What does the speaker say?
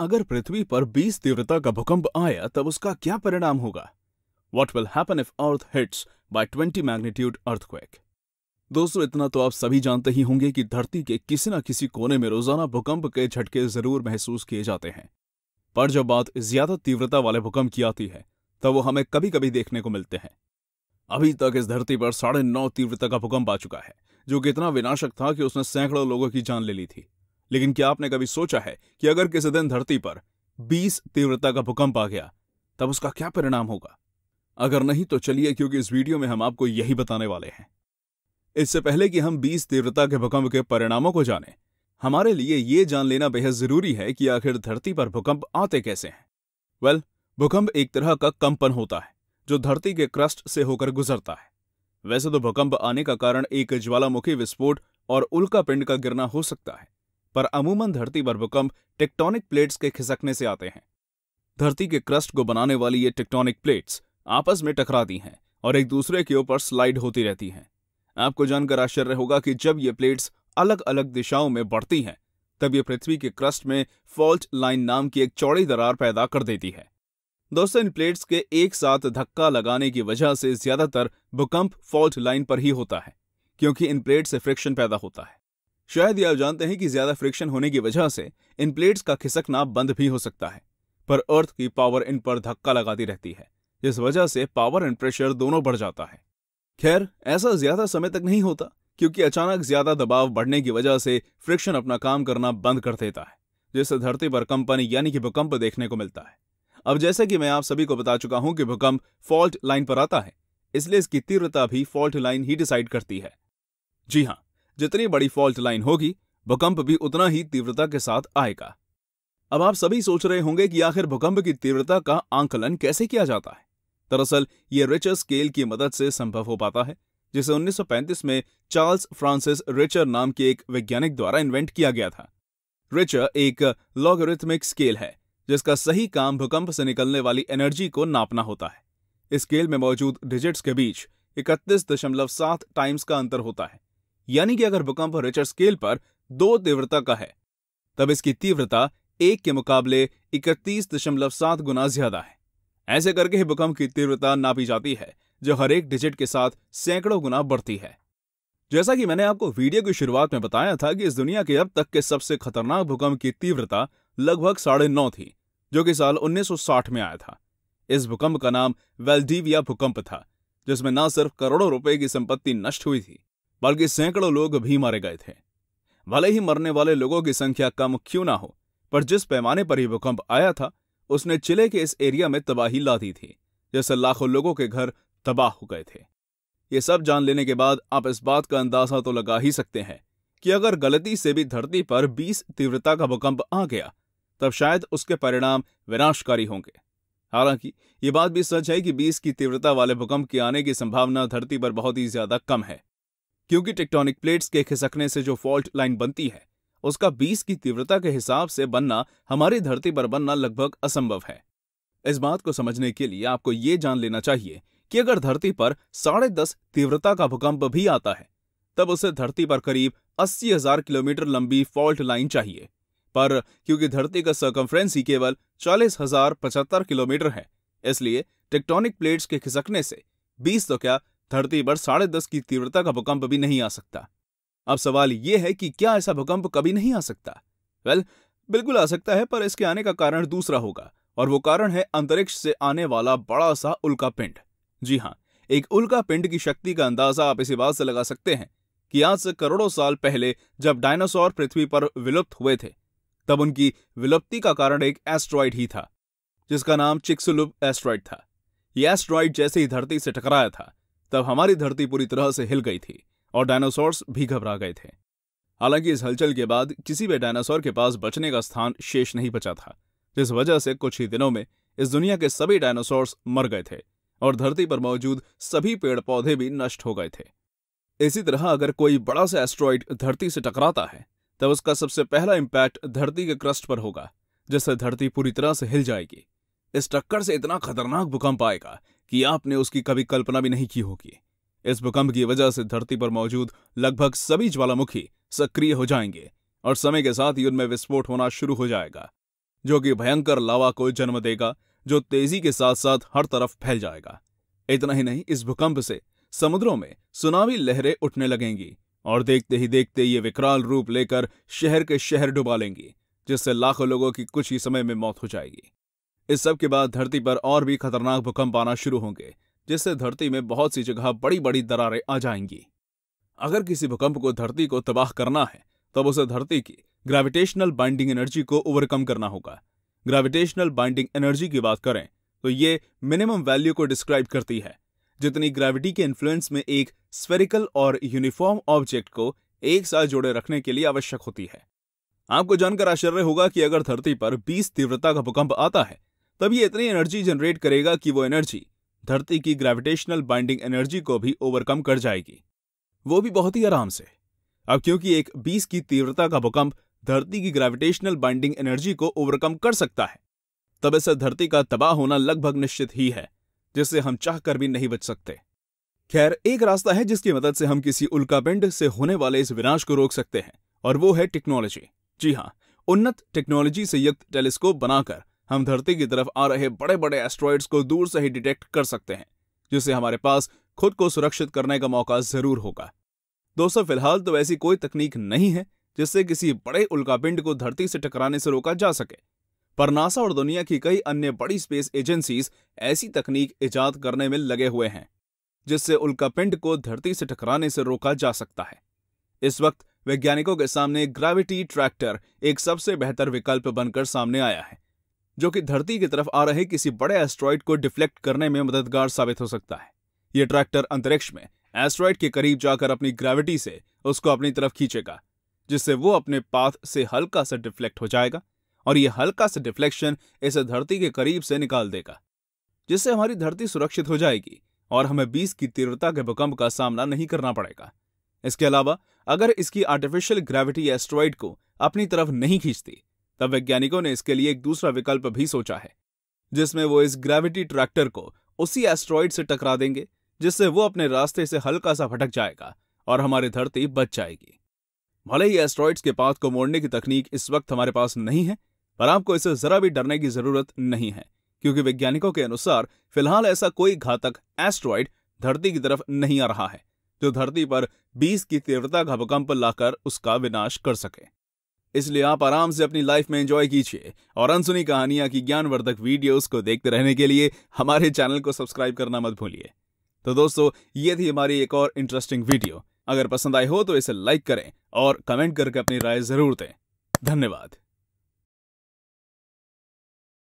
अगर पृथ्वी पर 20 तीव्रता का भूकंप आया तब उसका क्या परिणाम होगा what will happen if earth hits by 20 magnitude earthquake दोस्तों इतना तो आप सभी जानते ही होंगे कि धरती के किसी न किसी कोने में रोजाना भूकंप के झटके जरूर महसूस किए जाते हैं पर जब बात ज्यादा तीव्रता वाले भूकंप की आती है तब वो हमें कभी कभी देखने को मिलते हैं अभी तक इस धरती पर साढ़े नौ तीव्रता का भूकंप आ चुका है जो कि इतना विनाशक था कि उसने सैकड़ों लोगों की जान ले ली थी लेकिन क्या आपने कभी सोचा है कि अगर किसी दिन धरती पर 20 तीव्रता का भूकंप आ गया तब उसका क्या परिणाम होगा अगर नहीं तो चलिए क्योंकि इस वीडियो में हम आपको यही बताने वाले हैं इससे पहले कि हम 20 तीव्रता के भूकंप के परिणामों को जानें, हमारे लिए ये जान लेना बेहद जरूरी है कि आखिर धरती पर भूकंप आते कैसे हैं वेल well, भूकंप एक तरह का कंपन होता है जो धरती के क्रस्ट से होकर गुजरता है वैसे तो भूकंप आने का कारण एक ज्वालामुखी विस्फोट और उल्का पिंड का गिरना हो सकता है पर अमूमन धरती पर भूकंप टेक्टोनिक प्लेट्स के खिसकने से आते हैं धरती के क्रस्ट को बनाने वाली ये टेक्टोनिक प्लेट्स आपस में टकराती हैं और एक दूसरे के ऊपर स्लाइड होती रहती हैं आपको जानकर आश्चर्य होगा कि जब ये प्लेट्स अलग अलग दिशाओं में बढ़ती हैं तब ये पृथ्वी के क्रस्ट में फॉल्ट लाइन नाम की एक चौड़ी दरार पैदा कर देती है दोस्तों इन प्लेट्स के एक साथ धक्का लगाने की वजह से ज्यादातर भूकंप फॉल्ट लाइन पर ही होता है क्योंकि इन प्लेट से फ्रिक्शन पैदा होता है शायद ये आप जानते हैं कि ज्यादा फ्रिक्शन होने की वजह से इन प्लेट्स का खिसकना बंद भी हो सकता है पर अर्थ की पावर इन पर धक्का लगाती रहती है जिस वजह से पावर एंड प्रेशर दोनों बढ़ जाता है खैर ऐसा ज्यादा समय तक नहीं होता क्योंकि अचानक ज्यादा दबाव बढ़ने की वजह से फ्रिक्शन अपना काम करना बंद कर देता है जिससे धरती पर कंपन यानी कि भूकंप देखने को मिलता है अब जैसे कि मैं आप सभी को बता चुका हूं कि भूकंप फॉल्ट लाइन पर आता है इसलिए इसकी तीव्रता भी फॉल्ट लाइन ही डिसाइड करती है जी हाँ जितनी बड़ी फॉल्ट लाइन होगी भूकंप भी उतना ही तीव्रता के साथ आएगा अब आप सभी सोच रहे होंगे कि आखिर भूकंप की तीव्रता का आंकलन कैसे किया जाता है दरअसल ये रिचर स्केल की मदद से संभव हो पाता है जिसे 1935 में चार्ल्स फ्रांसिस रिचर नाम के एक वैज्ञानिक द्वारा इन्वेंट किया गया था रिचर एक लॉगरिथमिक स्केल है जिसका सही काम भूकंप से निकलने वाली एनर्जी को नापना होता है इस स्केल में मौजूद डिजिट्स के बीच इकतीस टाइम्स का अंतर होता है यानी कि अगर भूकंप रिचर स्केल पर दो तीव्रता का है तब इसकी तीव्रता एक के मुकाबले इकतीस दशमलव सात गुना ज्यादा है ऐसे करके ही भूकंप की तीव्रता नापी जाती है जो हर एक डिजिट के साथ सैकड़ों गुना बढ़ती है जैसा कि मैंने आपको वीडियो की शुरुआत में बताया था कि इस दुनिया के अब तक के सबसे खतरनाक भूकंप की तीव्रता लगभग साढ़े नौ थी जो कि साल 1960 में आया था इस भूकंप का नाम वेल्डीविया भूकंप था जिसमें न सिर्फ करोड़ों रुपए की संपत्ति नष्ट हुई थी बल्कि सैकड़ों लोग भी मारे गए थे भले ही मरने वाले लोगों की संख्या कम क्यों ना हो पर जिस पैमाने पर यह भूकंप आया था उसने चिले के इस एरिया में तबाही ला दी थी जैसे लाखों लोगों के घर तबाह हो गए थे ये सब जान लेने के बाद आप इस बात का अंदाजा तो लगा ही सकते हैं कि अगर गलती से भी धरती पर 20 तीव्रता का भूकंप आ गया तब शायद उसके परिणाम विनाशकारी होंगे हालांकि ये बात भी सच है कि 20 की तीव्रता वाले भूकंप के आने की संभावना धरती पर बहुत ही ज्यादा कम है क्योंकि टेक्टोनिक प्लेट्स के खिसकने से जो फॉल्ट लाइन बनती है उसका 20 की तीव्रता के हिसाब से बनना हमारी धरती पर बनना लगभग असंभव है इस बात को समझने के लिए आपको ये जान लेना चाहिए कि अगर धरती पर साढ़े दस तीव्रता का भूकंप भी आता है तब उसे धरती पर करीब अस्सी हजार किलोमीटर लंबी फॉल्ट लाइन चाहिए पर क्योंकि धरती का सर्कम्फ्रेंस ही केवल चालीस हजार पचहत्तर किलोमीटर है इसलिए टेक्टोनिक प्लेट्स के खिसकने से बीस तो क्या धरती पर साढ़े दस की तीव्रता का भूकंप भी नहीं आ सकता अब सवाल यह है कि क्या ऐसा भूकंप कभी नहीं आ सकता वेल well, बिल्कुल आ सकता है पर इसके आने का कारण दूसरा होगा और वो कारण है अंतरिक्ष से आने वाला बड़ा सा उल्का पिंड जी हाँ एक उल्का पिंड की शक्ति का अंदाजा आप इसी बात से लगा सकते हैं कि आज से करोड़ों साल पहले जब डायनासोर पृथ्वी पर विलुप्त हुए थे तब उनकी विलुप्ति का कारण एक एस्ट्रॉइड ही था जिसका नाम चिक्सुलुप एस्ट्रॉइड था ये एस्ट्रॉइड जैसे ही धरती से टकराया था तब हमारी धरती पूरी तरह से हिल गई थी और डायनासोर्स भी घबरा गए थे हालांकि इस हलचल के बाद किसी भी डायनासोर के पास बचने का स्थान शेष नहीं बचा था जिस वजह से कुछ ही दिनों में इस दुनिया के सभी डायनासोर्स मर गए थे और धरती पर मौजूद सभी पेड़ पौधे भी नष्ट हो गए थे इसी तरह अगर कोई बड़ा सा एस्ट्रॉइड धरती से टकराता है तब उसका सबसे पहला इम्पैक्ट धरती के क्रस्ट पर होगा जिससे धरती पूरी तरह से हिल जाएगी इस टक्कर से इतना खतरनाक भूकंप आएगा कि आपने उसकी कभी कल्पना भी नहीं की होगी इस भूकंप की वजह से धरती पर मौजूद लगभग सभी ज्वालामुखी सक्रिय हो जाएंगे और समय के साथ ही उनमें विस्फोट होना शुरू हो जाएगा जो कि भयंकर लावा को जन्म देगा जो तेजी के साथ साथ हर तरफ फैल जाएगा इतना ही नहीं इस भूकंप से समुद्रों में सुनामी लहरें उठने लगेंगी और देखते ही देखते ये विकराल रूप लेकर शहर के शहर डुबा लेंगी जिससे लाखों लोगों की कुछ ही समय में मौत हो जाएगी इस सब के बाद धरती पर और भी खतरनाक भूकंप आना शुरू होंगे जिससे धरती में बहुत सी जगह बड़ी बड़ी दरारें आ जाएंगी अगर किसी भूकंप को धरती को तबाह करना है तब उसे धरती की ग्रेविटेशनल बाइंडिंग एनर्जी को ओवरकम करना होगा ग्रेविटेशनल बाइंडिंग एनर्जी की बात करें तो ये मिनिमम वैल्यू को डिस्क्राइब करती है जितनी ग्रेविटी के इन्फ्लुएंस में एक स्फेरिकल और यूनिफॉर्म ऑब्जेक्ट को एक साथ जोड़े रखने के लिए आवश्यक होती है आपको जानकर आश्चर्य होगा कि अगर धरती पर 20 तीव्रता का भूकंप आता है तब ये इतनी एनर्जी जनरेट करेगा कि वो एनर्जी धरती की ग्रेविटेशनल बाइंडिंग एनर्जी को भी ओवरकम कर जाएगी वो भी बहुत ही आराम से अब क्योंकि एक 20 की तीव्रता का भूकंप धरती की ग्रेविटेशनल बाइंडिंग एनर्जी को ओवरकम कर सकता है तब ऐसे धरती का तबाह होना लगभग निश्चित ही है जिससे हम चाह कर भी नहीं बच सकते खैर एक रास्ता है जिसकी मदद से हम किसी उल्कापिंड से होने वाले इस विनाश को रोक सकते हैं और वो है टेक्नोलॉजी जी हाँ उन्नत टेक्नोलॉजी से युक्त टेलीस्कोप बनाकर हम धरती की तरफ आ रहे बड़े बड़े एस्ट्रॉइड्स को दूर से ही डिटेक्ट कर सकते हैं जिससे हमारे पास खुद को सुरक्षित करने का मौका जरूर होगा दोस्तों फिलहाल तो ऐसी कोई तकनीक नहीं है जिससे किसी बड़े उल्कापिंड को धरती से टकराने से रोका जा सके पर नासा और दुनिया की कई अन्य बड़ी स्पेस एजेंसीज ऐसी तकनीक ईजाद करने में लगे हुए हैं जिससे उल्कापिंड को धरती से टकराने से रोका जा सकता है इस वक्त वैज्ञानिकों के सामने ग्रेविटी ट्रैक्टर एक सबसे बेहतर विकल्प बनकर सामने आया है जो कि धरती की तरफ आ रहे किसी बड़े एस्ट्रॉइड को डिफ्लेक्ट करने में मददगार साबित हो सकता है ये ट्रैक्टर अंतरिक्ष में एस्ट्रॉइड के करीब जाकर अपनी ग्रेविटी से उसको अपनी तरफ खींचेगा जिससे वो अपने पाथ से हल्का सा डिफ्लेक्ट हो जाएगा और ये हल्का सा डिफ्लेक्शन इसे धरती के करीब से निकाल देगा जिससे हमारी धरती सुरक्षित हो जाएगी और हमें बीस की तीव्रता के भूकंप का सामना नहीं करना पड़ेगा इसके अलावा अगर इसकी आर्टिफिशियल ग्रेविटी एस्ट्रॉइड को अपनी तरफ नहीं खींचती तब वैज्ञानिकों ने इसके लिए एक दूसरा विकल्प भी सोचा है जिसमें वो इस ग्रेविटी ट्रैक्टर को उसी एस्ट्रॉइड से टकरा देंगे जिससे वो अपने रास्ते से हल्का सा भटक जाएगा और हमारी धरती बच जाएगी भले ही एस्ट्रॉइड्स के पाथ को मोड़ने की तकनीक इस वक्त हमारे पास नहीं है पर आपको इसे जरा भी डरने की जरूरत नहीं है क्योंकि वैज्ञानिकों के अनुसार फिलहाल ऐसा कोई घातक एस्ट्रॉइड धरती की तरफ नहीं आ रहा है जो धरती पर 20 की तीव्रता का भूकंप लाकर उसका विनाश कर सके इसलिए आप आराम से अपनी लाइफ में एंजॉय कीजिए और अनसुनी कहानियां की ज्ञानवर्धक वीडियोस को देखते रहने के लिए हमारे चैनल को सब्सक्राइब करना मत भूलिए तो दोस्तों ये थी हमारी एक और इंटरेस्टिंग वीडियो अगर पसंद आई हो तो इसे लाइक करें और कमेंट करके अपनी राय जरूर दें धन्यवाद